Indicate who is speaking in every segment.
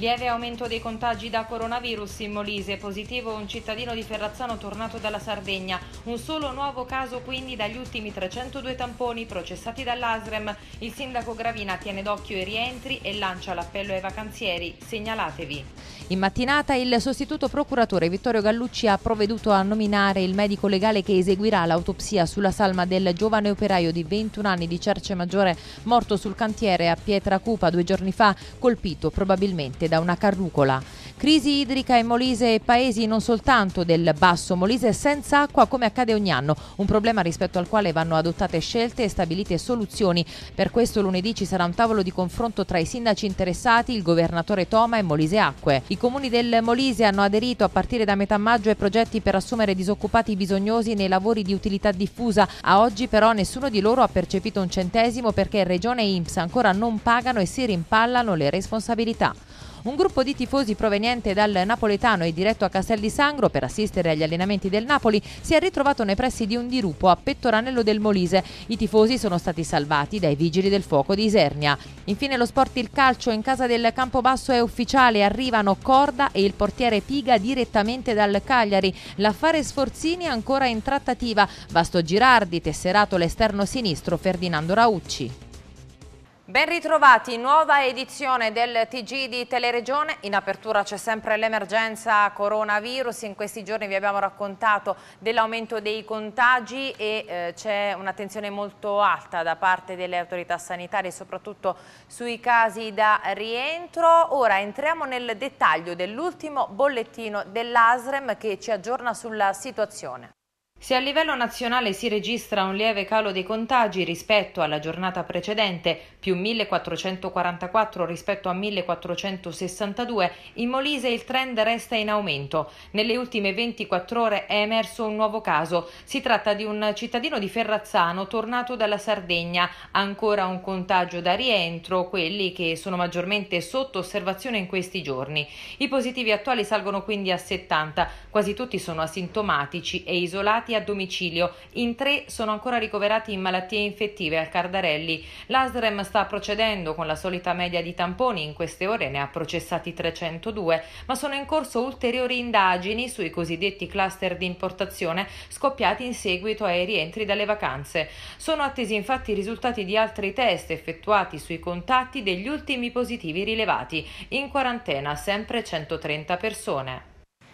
Speaker 1: Lieve aumento dei contagi da coronavirus in Molise, positivo un cittadino di Ferrazzano tornato dalla Sardegna. Un solo nuovo caso quindi dagli ultimi 302 tamponi processati dall'ASREM. Il sindaco Gravina tiene d'occhio i rientri e lancia l'appello ai vacanzieri. Segnalatevi. In mattinata il sostituto procuratore Vittorio Gallucci ha provveduto a nominare il medico legale che eseguirà l'autopsia sulla salma del giovane operaio di 21 anni di Cerce Maggiore morto sul cantiere a Pietra Cupa due giorni fa, colpito probabilmente da una carrucola. Crisi idrica in Molise e paesi non soltanto del basso Molise senza acqua come accade ogni anno, un problema rispetto al quale vanno adottate scelte e stabilite soluzioni. Per questo lunedì ci sarà un tavolo di confronto tra i sindaci interessati, il governatore Toma e Molise Acque. I comuni del Molise hanno aderito a partire da metà maggio ai progetti per assumere disoccupati bisognosi nei lavori di utilità diffusa. A oggi però nessuno di loro ha percepito un centesimo perché Regione e IMSS ancora non pagano e si rimpallano le responsabilità. Un gruppo di tifosi proveniente dal napoletano e diretto a Castel di Sangro per assistere agli allenamenti del Napoli si è ritrovato nei pressi di un dirupo a Pettoranello del Molise. I tifosi sono stati salvati dai vigili del fuoco di Isernia. Infine lo sport il calcio in casa del Campobasso è ufficiale, arrivano Corda e il portiere Piga direttamente dal Cagliari. L'affare Sforzini ancora in trattativa, Vasto Girardi tesserato l'esterno sinistro Ferdinando Raucci. Ben ritrovati, nuova edizione del TG di Teleregione. In apertura c'è sempre l'emergenza coronavirus. In questi giorni vi abbiamo raccontato dell'aumento dei contagi e eh, c'è un'attenzione molto alta da parte delle autorità sanitarie, soprattutto sui casi da rientro. Ora entriamo nel dettaglio dell'ultimo bollettino dell'ASREM che ci aggiorna sulla situazione. Se a livello nazionale si registra un lieve calo dei contagi rispetto alla giornata precedente, più 1444 rispetto a 1462, in Molise il trend resta in aumento. Nelle ultime 24 ore è emerso un nuovo caso. Si tratta di un cittadino di Ferrazzano tornato dalla Sardegna. Ancora un contagio da rientro, quelli che sono maggiormente sotto osservazione in questi giorni. I positivi attuali salgono quindi a 70, quasi tutti sono asintomatici e isolati ricoverati a domicilio. In tre sono ancora ricoverati in malattie infettive al Cardarelli. L'ASREM sta procedendo con la solita media di tamponi, in queste ore ne ha processati 302, ma sono in corso ulteriori indagini sui cosiddetti cluster di importazione scoppiati in seguito ai rientri dalle vacanze. Sono attesi infatti i risultati di altri test effettuati sui contatti degli ultimi positivi rilevati. In quarantena sempre 130 persone.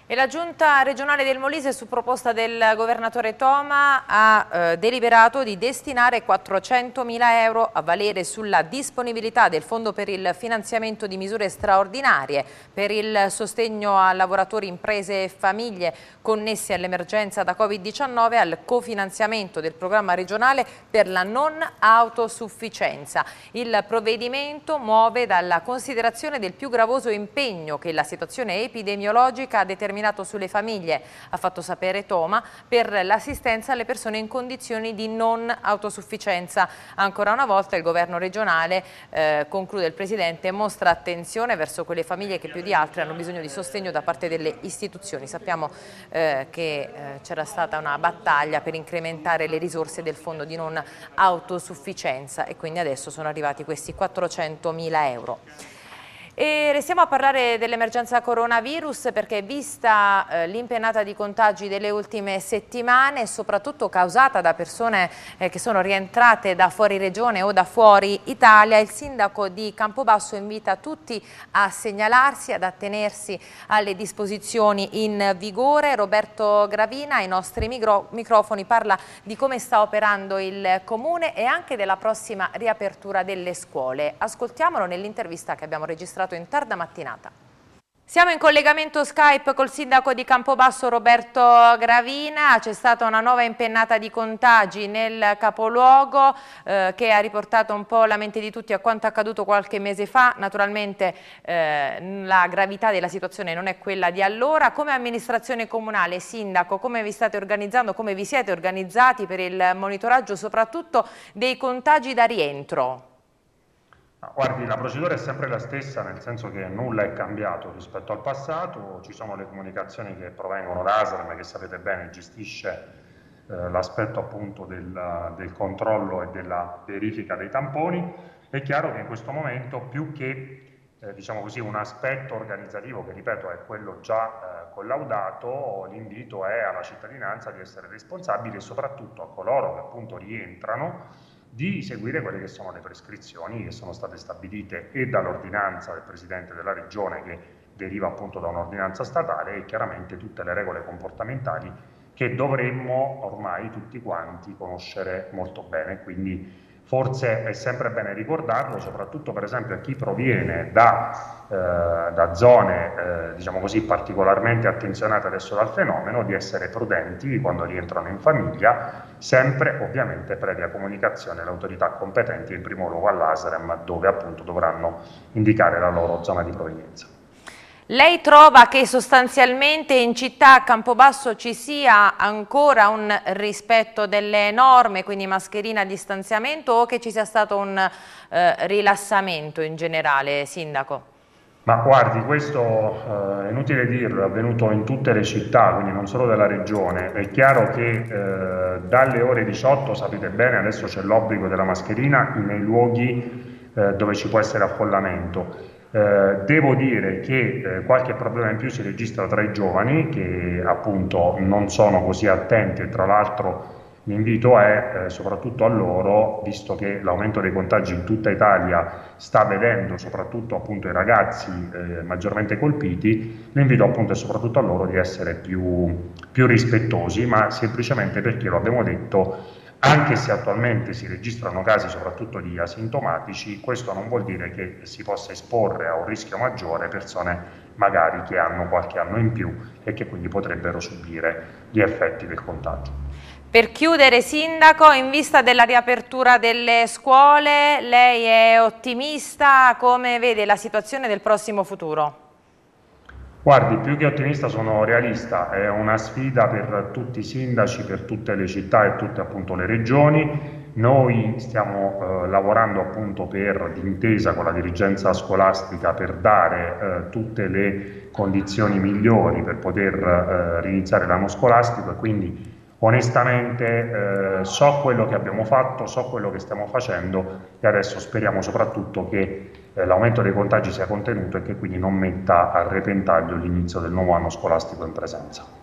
Speaker 1: E la Giunta regionale del Molise, su proposta del governatore Toma, ha eh, deliberato di destinare 400.000 euro a valere sulla disponibilità del Fondo per il finanziamento di misure straordinarie per il sostegno a lavoratori, imprese e famiglie connessi all'emergenza da Covid-19 al cofinanziamento del programma regionale per la non autosufficienza. Il provvedimento muove dalla considerazione del più gravoso impegno che la situazione epidemiologica ha determinato seminato sulle famiglie, ha fatto sapere Toma, per l'assistenza alle persone in condizioni di non autosufficienza. Ancora una volta il governo regionale, eh, conclude il Presidente, mostra attenzione verso quelle famiglie che più di altre hanno bisogno di sostegno da parte delle istituzioni. Sappiamo eh, che eh, c'era stata una battaglia per incrementare le risorse del fondo di non autosufficienza e quindi adesso sono arrivati questi 400 mila euro. E restiamo a parlare dell'emergenza coronavirus perché vista eh, l'impennata di contagi delle ultime settimane, soprattutto causata da persone eh, che sono rientrate da fuori regione o da fuori Italia, il sindaco di Campobasso invita tutti a segnalarsi, ad attenersi alle disposizioni in vigore. Roberto Gravina ai nostri micro microfoni parla di come sta operando il comune e anche della prossima riapertura delle scuole. Ascoltiamolo nell'intervista che abbiamo registrato registrato in tarda mattinata. Siamo in collegamento Skype col sindaco di Campobasso Roberto Gravina, c'è stata una nuova impennata di contagi nel capoluogo eh, che ha riportato un po' la mente di tutti a quanto accaduto qualche mese fa, naturalmente eh, la gravità della situazione non è quella di allora, come amministrazione comunale, sindaco, come vi state organizzando, come vi siete organizzati per il monitoraggio soprattutto dei contagi da rientro?
Speaker 2: guardi, la procedura è sempre la stessa, nel senso che nulla è cambiato rispetto al passato, ci sono le comunicazioni che provengono da ASRM che sapete bene gestisce eh, l'aspetto appunto del, del controllo e della verifica dei tamponi, è chiaro che in questo momento più che eh, diciamo così, un aspetto organizzativo che ripeto è quello già eh, collaudato, l'invito è alla cittadinanza di essere responsabile e soprattutto a coloro che appunto rientrano di seguire quelle che sono le prescrizioni che sono state stabilite e dall'ordinanza del Presidente della Regione che deriva appunto da un'ordinanza statale e chiaramente tutte le regole comportamentali che dovremmo ormai tutti quanti conoscere molto bene. Quindi Forse è sempre bene ricordarlo, soprattutto per esempio a chi proviene da, eh, da zone eh, diciamo così, particolarmente attenzionate adesso dal fenomeno, di essere prudenti quando rientrano in famiglia, sempre ovviamente previa comunicazione alle autorità competenti, in primo luogo all'ASREM, dove appunto dovranno indicare la loro zona di provenienza.
Speaker 1: Lei trova che sostanzialmente in città a Campobasso ci sia ancora un rispetto delle norme, quindi mascherina, distanziamento o che ci sia stato un eh, rilassamento in generale, Sindaco?
Speaker 2: Ma guardi, questo eh, è inutile dirlo, è avvenuto in tutte le città, quindi non solo della regione. È chiaro che eh, dalle ore 18, sapete bene, adesso c'è l'obbligo della mascherina nei luoghi eh, dove ci può essere affollamento. Eh, devo dire che eh, qualche problema in più si registra tra i giovani che appunto non sono così attenti e tra l'altro l'invito è eh, soprattutto a loro, visto che l'aumento dei contagi in tutta Italia sta vedendo soprattutto appunto i ragazzi eh, maggiormente colpiti, l'invito appunto è soprattutto a loro di essere più, più rispettosi, ma semplicemente perché lo abbiamo detto anche se attualmente si registrano casi soprattutto di asintomatici, questo non vuol dire che si possa esporre a un rischio maggiore persone magari che hanno qualche anno in più e che quindi potrebbero subire gli effetti del contagio.
Speaker 1: Per chiudere, Sindaco, in vista della riapertura delle scuole, lei è ottimista? Come vede la situazione del prossimo futuro?
Speaker 2: Guardi, più che ottimista sono realista, è una sfida per tutti i sindaci, per tutte le città e tutte appunto le regioni. Noi stiamo eh, lavorando appunto per d'intesa con la dirigenza scolastica per dare eh, tutte le condizioni migliori per poter eh, riniziare l'anno scolastico e quindi onestamente eh, so quello che abbiamo fatto, so quello che stiamo facendo e adesso speriamo soprattutto che eh, l'aumento dei contagi sia contenuto e che quindi non metta a repentaglio l'inizio del nuovo anno scolastico in presenza.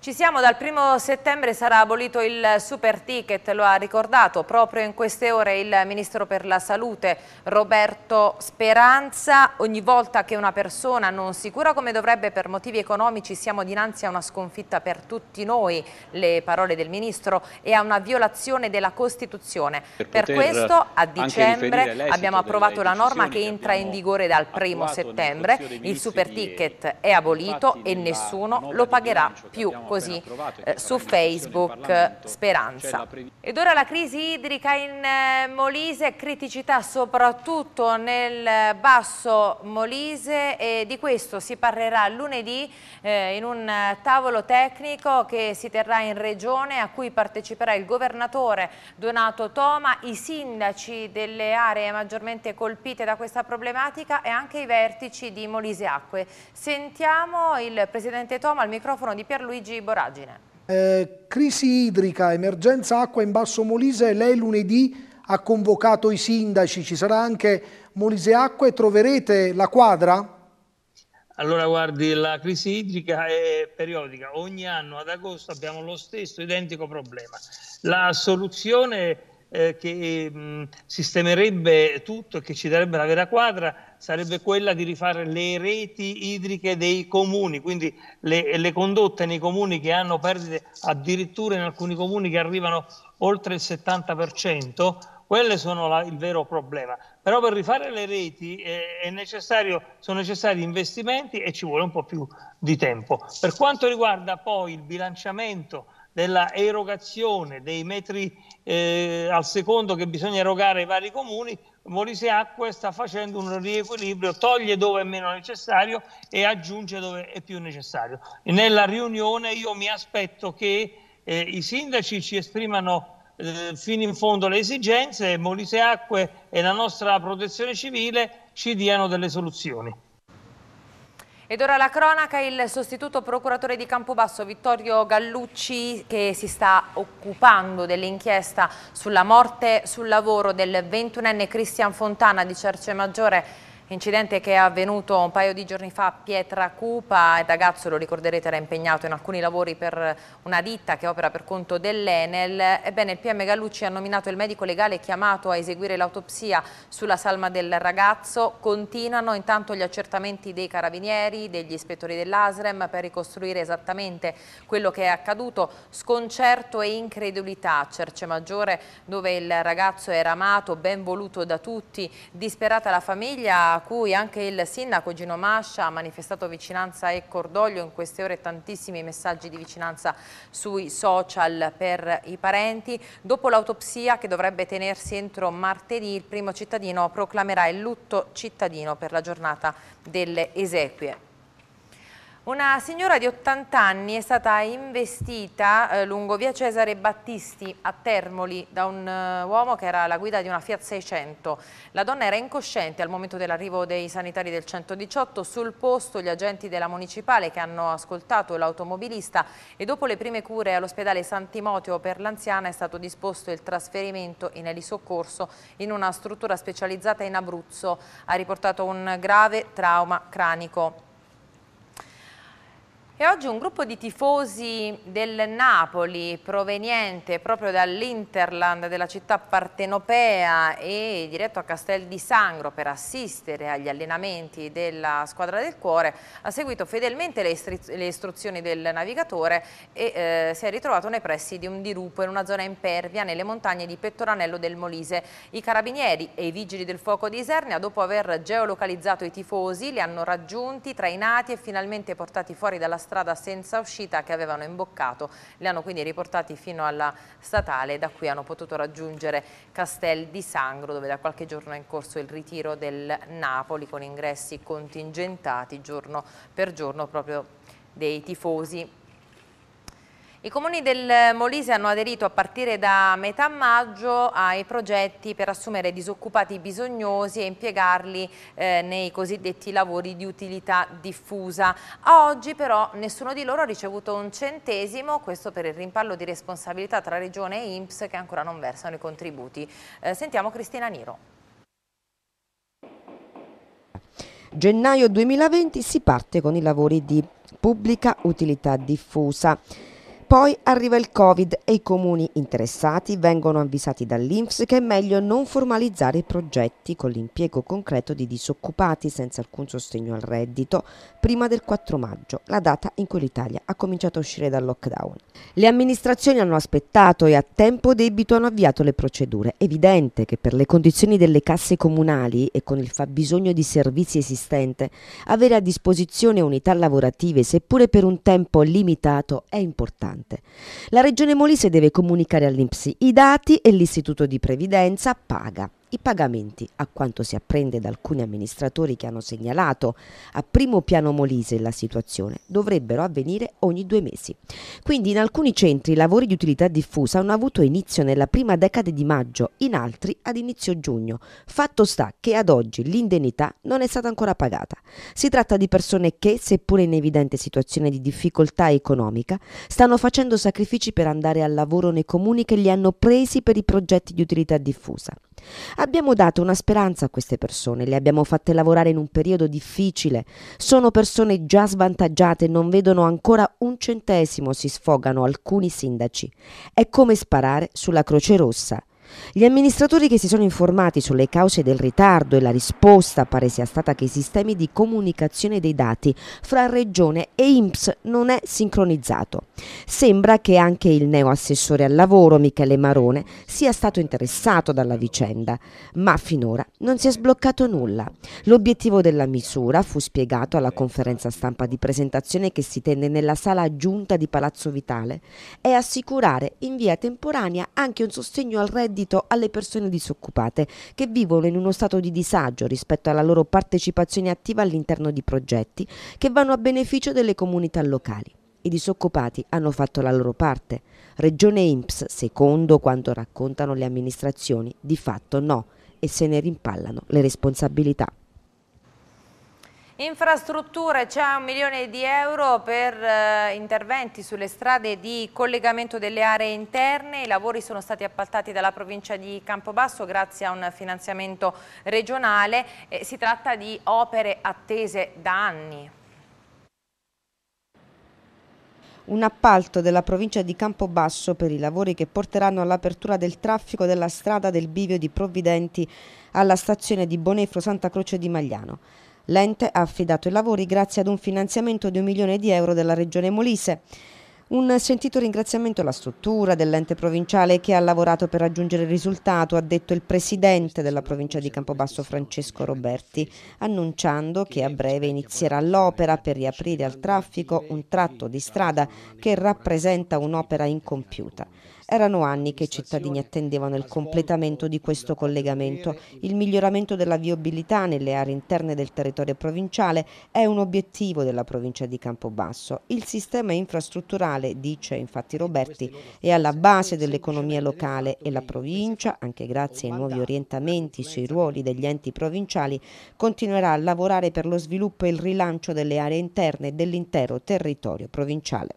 Speaker 1: Ci siamo, dal primo settembre sarà abolito il super ticket, lo ha ricordato proprio in queste ore il Ministro per la Salute Roberto Speranza. Ogni volta che una persona non si cura come dovrebbe per motivi economici siamo dinanzi a una sconfitta per tutti noi, le parole del Ministro, e a una violazione della Costituzione. Per, per questo a dicembre abbiamo approvato la norma che entra in vigore dal primo settembre, il super ticket è abolito e nessuno lo pagherà più così eh, su Facebook eh, Speranza. Ed ora la crisi idrica in eh, Molise, criticità soprattutto nel basso Molise e di questo si parlerà lunedì in un tavolo tecnico che si terrà in regione a cui parteciperà il governatore Donato Toma, i sindaci delle aree maggiormente colpite da questa problematica e anche i vertici di Molise Acque. Sentiamo il presidente Toma al microfono di Pierluigi Boragine.
Speaker 2: Eh, crisi idrica, emergenza acqua in Basso Molise, lei lunedì ha convocato i sindaci, ci sarà anche Molise Acqua e troverete la quadra?
Speaker 3: Allora guardi, la crisi idrica è periodica, ogni anno ad agosto abbiamo lo stesso identico problema. La soluzione è eh, che mh, mm, sistemerebbe tutto e che ci darebbe la vera quadra sarebbe quella di rifare le reti idriche dei comuni, quindi le, le condotte nei comuni che hanno perdite addirittura in alcuni comuni che arrivano oltre il 70%, quelle sono la, il vero problema. Però per rifare le reti eh, sono necessari investimenti e ci vuole un po' più di tempo. Per quanto riguarda poi il bilanciamento della erogazione dei metri eh, al secondo che bisogna erogare ai vari comuni, Morise Acque sta facendo un riequilibrio, toglie dove è meno necessario e aggiunge dove è più necessario. E nella riunione io mi aspetto che eh, i sindaci ci esprimano eh, fino in fondo le esigenze, Molise Acque e la nostra protezione civile ci diano delle soluzioni.
Speaker 1: Ed ora la cronaca, il sostituto procuratore di Campobasso Vittorio Gallucci che si sta occupando dell'inchiesta sulla morte sul lavoro del 21enne Cristian Fontana di Cerce Maggiore Incidente che è avvenuto un paio di giorni fa a Pietra Cupa, il ragazzo lo ricorderete era impegnato in alcuni lavori per una ditta che opera per conto dell'Enel. Ebbene il PM Gallucci ha nominato il medico legale chiamato a eseguire l'autopsia sulla salma del ragazzo. Continuano intanto gli accertamenti dei carabinieri, degli ispettori dell'ASREM per ricostruire esattamente quello che è accaduto. Sconcerto e incredulità a Cerce Maggiore dove il ragazzo era amato, ben voluto da tutti, disperata la famiglia cui anche il sindaco Gino Mascia ha manifestato vicinanza e cordoglio in queste ore tantissimi messaggi di vicinanza sui social per i parenti. Dopo l'autopsia che dovrebbe tenersi entro martedì, il primo cittadino proclamerà il lutto cittadino per la giornata delle esequie. Una signora di 80 anni è stata investita eh, lungo via Cesare Battisti a Termoli da un eh, uomo che era alla guida di una Fiat 600. La donna era incosciente al momento dell'arrivo dei sanitari del 118. Sul posto gli agenti della municipale che hanno ascoltato l'automobilista e dopo le prime cure all'ospedale San Timoteo per l'anziana è stato disposto il trasferimento in elisoccorso in una struttura specializzata in Abruzzo. Ha riportato un grave trauma cranico. E oggi un gruppo di tifosi del Napoli proveniente proprio dall'Interland della città partenopea e diretto a Castel di Sangro per assistere agli allenamenti della squadra del cuore ha seguito fedelmente le, le istruzioni del navigatore e eh, si è ritrovato nei pressi di un dirupo in una zona impervia nelle montagne di Pettoranello del Molise. I carabinieri e i vigili del fuoco di Isernia dopo aver geolocalizzato i tifosi li hanno raggiunti, trainati e finalmente portati fuori dalla strada strada senza uscita che avevano imboccato. Li hanno quindi riportati fino alla statale, da qui hanno potuto raggiungere Castel di Sangro, dove da qualche giorno è in corso il ritiro del Napoli con ingressi contingentati giorno per giorno proprio dei tifosi i comuni del Molise hanno aderito a partire da metà maggio ai progetti per assumere disoccupati bisognosi e impiegarli eh, nei cosiddetti lavori di utilità diffusa. A oggi però nessuno di loro ha ricevuto un centesimo, questo per il rimpallo di responsabilità tra Regione e INPS che ancora non versano i contributi. Eh, sentiamo Cristina Niro.
Speaker 4: Gennaio 2020 si parte con i lavori di pubblica utilità diffusa. Poi arriva il Covid e i comuni interessati vengono avvisati dall'Inps che è meglio non formalizzare i progetti con l'impiego concreto di disoccupati senza alcun sostegno al reddito prima del 4 maggio, la data in cui l'Italia ha cominciato a uscire dal lockdown. Le amministrazioni hanno aspettato e a tempo debito hanno avviato le procedure. Evidente che per le condizioni delle casse comunali e con il fabbisogno di servizi esistente, avere a disposizione unità lavorative, seppure per un tempo limitato, è importante importante. La Regione Molise deve comunicare all'INPSI i dati e l'Istituto di Previdenza paga. I pagamenti, a quanto si apprende da alcuni amministratori che hanno segnalato a primo piano Molise la situazione, dovrebbero avvenire ogni due mesi. Quindi in alcuni centri i lavori di utilità diffusa hanno avuto inizio nella prima decade di maggio, in altri ad inizio giugno. Fatto sta che ad oggi l'indennità non è stata ancora pagata. Si tratta di persone che, seppure in evidente situazione di difficoltà economica, stanno facendo sacrifici per andare al lavoro nei comuni che li hanno presi per i progetti di utilità diffusa. Abbiamo dato una speranza a queste persone, le abbiamo fatte lavorare in un periodo difficile, sono persone già svantaggiate, non vedono ancora un centesimo, si sfogano alcuni sindaci. È come sparare sulla Croce Rossa. Gli amministratori che si sono informati sulle cause del ritardo e la risposta pare sia stata che i sistemi di comunicazione dei dati fra Regione e INPS non è sincronizzato. Sembra che anche il neo assessore al lavoro Michele Marone sia stato interessato dalla vicenda, ma finora non si è sbloccato nulla. L'obiettivo della misura fu spiegato alla conferenza stampa di presentazione che si tenne nella sala giunta di Palazzo Vitale, è assicurare in via temporanea anche un sostegno al reddito ambito alle persone disoccupate che vivono in uno stato di disagio rispetto alla loro partecipazione attiva all'interno di progetti che vanno a beneficio delle comunità locali. I disoccupati hanno fatto la loro parte. Regione IMPS, secondo quanto raccontano le amministrazioni, di fatto no e se ne rimpallano le responsabilità.
Speaker 1: Infrastrutture, c'è un milione di euro per eh, interventi sulle strade di collegamento delle aree interne, i lavori sono stati appaltati dalla provincia di Campobasso grazie a un finanziamento regionale, eh, si tratta di opere attese da anni.
Speaker 4: un appalto della provincia di Campobasso per i lavori che porteranno all'apertura del traffico della strada del bivio di Provvidenti alla stazione di Bonefro Santa Croce di Magliano. L'ente ha affidato i lavori grazie ad un finanziamento di un milione di euro della Regione Molise. Un sentito ringraziamento alla struttura dell'ente provinciale che ha lavorato per raggiungere il risultato, ha detto il presidente della provincia di Campobasso Francesco Roberti, annunciando che a breve inizierà l'opera per riaprire al traffico un tratto di strada che rappresenta un'opera incompiuta. Erano anni che i cittadini attendevano il completamento di questo collegamento. Il miglioramento della viabilità nelle aree interne del territorio provinciale è un obiettivo della provincia di Campobasso. Il sistema infrastrutturale, dice infatti Roberti, è alla base dell'economia locale e la provincia, anche grazie ai nuovi orientamenti sui ruoli degli enti provinciali, continuerà a lavorare per lo sviluppo e il rilancio delle aree interne dell'intero territorio provinciale.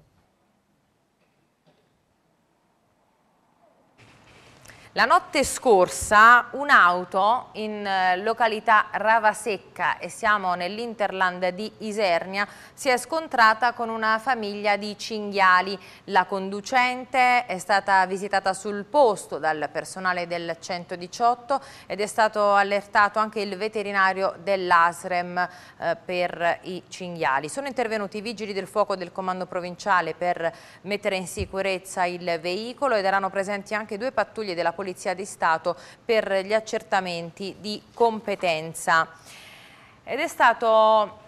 Speaker 1: La notte scorsa un'auto in eh, località Ravasecca e siamo nell'Interland di Isernia si è scontrata con una famiglia di cinghiali. La conducente è stata visitata sul posto dal personale del 118 ed è stato allertato anche il veterinario dell'ASREM eh, per i cinghiali. Sono intervenuti i vigili del fuoco del comando provinciale per mettere in sicurezza il veicolo ed erano presenti anche due pattuglie della polizia Polizia di Stato per gli accertamenti di competenza. Ed è stato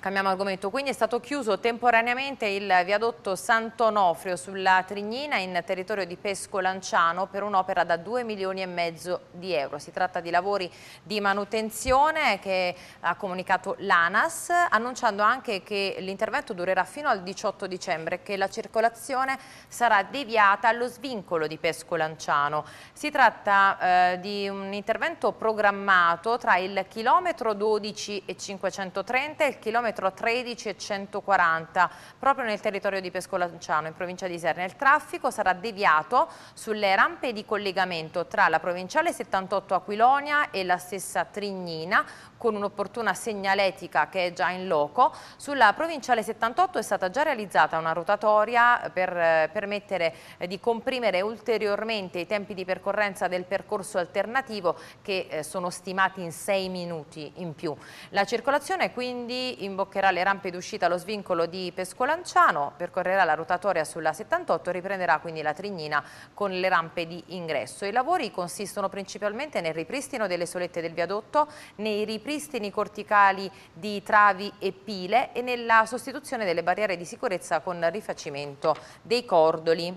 Speaker 1: Cambiamo argomento, quindi è stato chiuso temporaneamente il viadotto Sant'Onofrio sulla Trignina in territorio di Pesco Lanciano per un'opera da 2 milioni e mezzo di euro. Si tratta di lavori di manutenzione che ha comunicato l'ANAS, annunciando anche che l'intervento durerà fino al 18 dicembre e che la circolazione sarà deviata allo svincolo di Pesco Lanciano. Si tratta eh, di un intervento programmato tra il chilometro 12 e 530 e il chilometro chilometro 13 e 140, proprio nel territorio di Pescolanciano, in provincia di Serna. Il traffico sarà deviato sulle rampe di collegamento tra la provinciale 78 Aquilonia e la stessa Trignina, con un'opportuna segnaletica che è già in loco. Sulla provinciale 78 è stata già realizzata una rotatoria per eh, permettere eh, di comprimere ulteriormente i tempi di percorrenza del percorso alternativo che eh, sono stimati in 6 minuti in più. La circolazione quindi imboccherà le rampe d'uscita allo svincolo di Pescolanciano, percorrerà la rotatoria sulla 78 e riprenderà quindi la Trignina con le rampe di ingresso. I lavori consistono principalmente nel ripristino delle solette del viadotto, nei ripristini ripristini corticali di travi e pile e nella sostituzione delle barriere di sicurezza con rifacimento dei cordoli.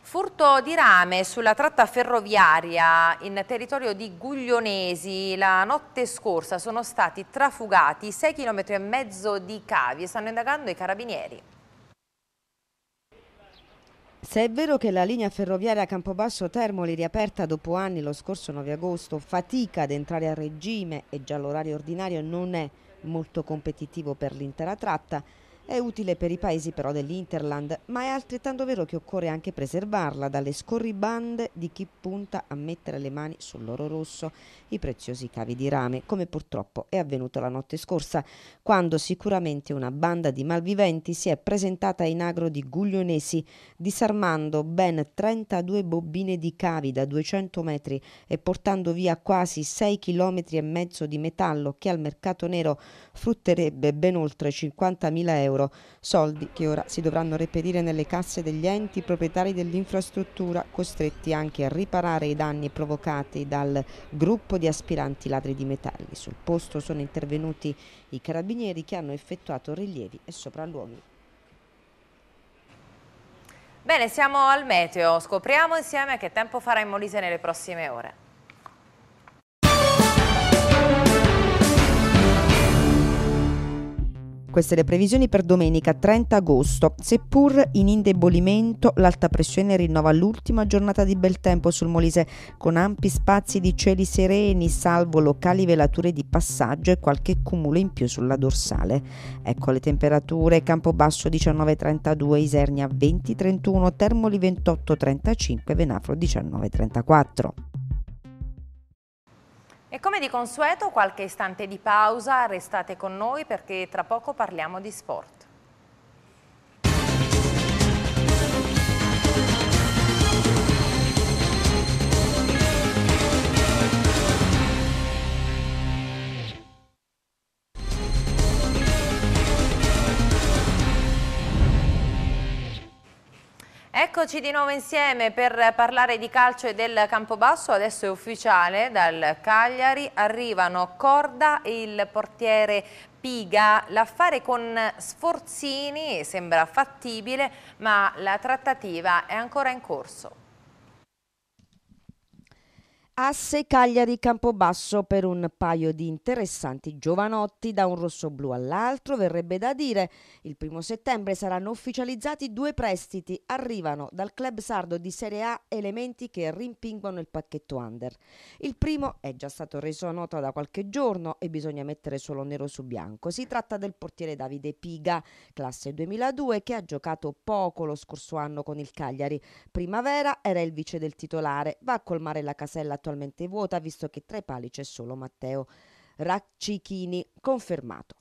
Speaker 1: Furto di rame sulla tratta ferroviaria in territorio di Guglionesi. La notte scorsa sono stati trafugati 6,5 km di cavi e stanno indagando i carabinieri.
Speaker 4: Se è vero che la linea ferroviaria Campobasso-Termoli, riaperta dopo anni lo scorso 9 agosto, fatica ad entrare a regime e già l'orario ordinario non è molto competitivo per l'intera tratta, è utile per i paesi però dell'Interland, ma è altrettanto vero che occorre anche preservarla dalle scorribande di chi punta a mettere le mani sull'oro rosso, i preziosi cavi di rame, come purtroppo è avvenuto la notte scorsa, quando sicuramente una banda di malviventi si è presentata in agro di Guglionesi, disarmando ben 32 bobine di cavi da 200 metri e portando via quasi 6 km e mezzo di metallo che al mercato nero frutterebbe ben oltre 50.000 euro euro, soldi che ora si dovranno reperire nelle casse degli enti proprietari dell'infrastruttura, costretti anche a riparare i danni provocati dal gruppo di aspiranti ladri di metalli. Sul posto sono intervenuti i carabinieri che hanno effettuato rilievi e sopralluoghi.
Speaker 1: Bene, siamo al meteo. Scopriamo insieme che tempo farà in Molise nelle prossime ore.
Speaker 4: Queste le previsioni per domenica 30 agosto. Seppur in indebolimento, l'alta pressione rinnova l'ultima giornata di bel tempo sul Molise, con ampi spazi di cieli sereni, salvo locali velature di passaggio e qualche cumulo in più sulla dorsale. Ecco le temperature: Campobasso 19,32, Isernia 20,31, Termoli 28,35, Venafro 19,34.
Speaker 1: E come di consueto qualche istante di pausa, restate con noi perché tra poco parliamo di sport. Eccoci di nuovo insieme per parlare di calcio e del Campobasso, adesso è ufficiale, dal Cagliari arrivano Corda e il portiere Piga, l'affare con Sforzini sembra fattibile ma la trattativa è ancora in corso. Asse
Speaker 4: Cagliari Campobasso per un paio di interessanti giovanotti da un rosso blu all'altro verrebbe da dire. Il primo settembre saranno ufficializzati due prestiti. Arrivano dal club sardo di Serie A elementi che rimpinguano il pacchetto under. Il primo è già stato reso noto da qualche giorno e bisogna mettere solo nero su bianco. Si tratta del portiere Davide Piga, classe 2002, che ha giocato poco lo scorso anno con il Cagliari. Primavera era il vice del titolare, va a colmare la casella attualmente vuota, visto che tra i pali c'è solo Matteo Raccichini, confermato.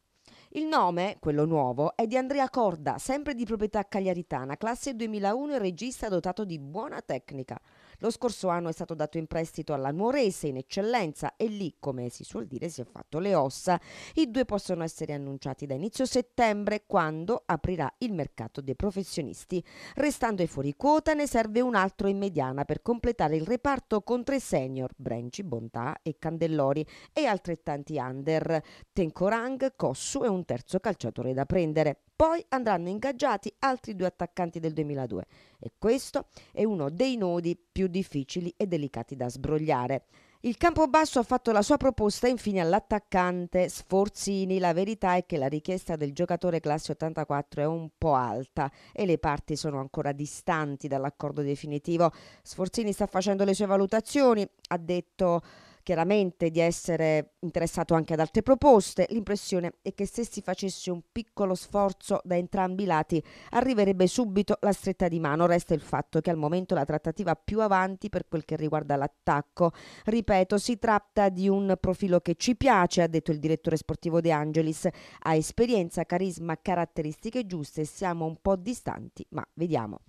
Speaker 4: Il nome, quello nuovo, è di Andrea Corda, sempre di proprietà cagliaritana, classe 2001 e regista dotato di buona tecnica. Lo scorso anno è stato dato in prestito alla Nuorese in eccellenza e lì, come si suol dire, si è fatto le ossa. I due possono essere annunciati da inizio settembre quando aprirà il mercato dei professionisti. Restando ai fuori quota ne serve un altro in mediana per completare il reparto con tre senior, Brenci, Bontà e Candellori e altrettanti under, Tenkorang, Kossu e un terzo calciatore da prendere. Poi andranno ingaggiati altri due attaccanti del 2002 e questo è uno dei nodi più difficili e delicati da sbrogliare. Il Campobasso ha fatto la sua proposta infine all'attaccante Sforzini. La verità è che la richiesta del giocatore classe 84 è un po' alta e le parti sono ancora distanti dall'accordo definitivo. Sforzini sta facendo le sue valutazioni, ha detto chiaramente di essere interessato anche ad altre proposte, l'impressione è che se si facesse un piccolo sforzo da entrambi i lati arriverebbe subito la stretta di mano. Resta il fatto che al momento la trattativa più avanti per quel che riguarda l'attacco. Ripeto, si tratta di un profilo che ci piace, ha detto il direttore sportivo De Angelis, ha esperienza, carisma, caratteristiche giuste, siamo un po' distanti, ma vediamo.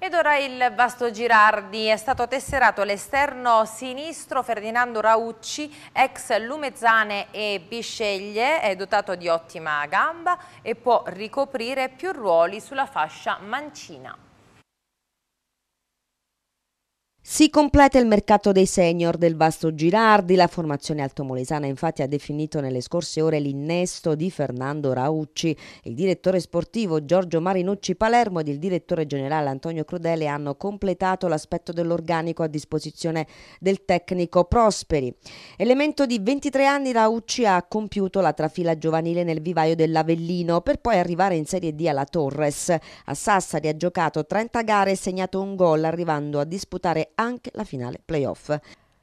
Speaker 1: Ed ora il Vasto Girardi è stato tesserato all'esterno sinistro Ferdinando Raucci, ex Lumezzane e Bisceglie, è dotato di ottima gamba e può ricoprire più ruoli sulla fascia mancina.
Speaker 4: Si completa il mercato dei senior del vasto Girardi, la formazione altomolesana infatti ha definito nelle scorse ore l'innesto di Fernando Raucci. Il direttore sportivo Giorgio Marinucci Palermo ed il direttore generale Antonio Crudele hanno completato l'aspetto dell'organico a disposizione del tecnico Prosperi. Elemento di 23 anni Raucci ha compiuto la trafila giovanile nel vivaio dell'Avellino per poi arrivare in Serie D alla Torres. A Sassari ha giocato 30 gare e segnato un gol arrivando a disputare anche la finale playoff.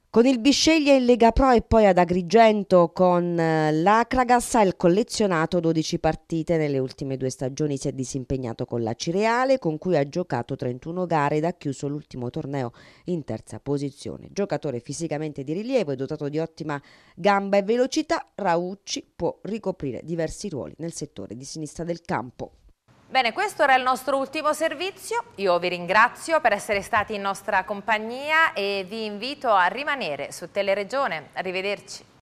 Speaker 4: Con il Bisceglie in Lega Pro e poi ad Agrigento con eh, l'Acragas ha il collezionato 12 partite nelle ultime due stagioni, si è disimpegnato con la Cireale con cui ha giocato 31 gare ed ha chiuso l'ultimo torneo in terza posizione. Giocatore fisicamente di rilievo e dotato di ottima gamba e velocità, Raucci può ricoprire diversi ruoli nel settore di sinistra del campo.
Speaker 1: Bene, questo era il nostro ultimo servizio. Io vi ringrazio per essere stati in nostra compagnia e vi invito a rimanere su Teleregione. Arrivederci.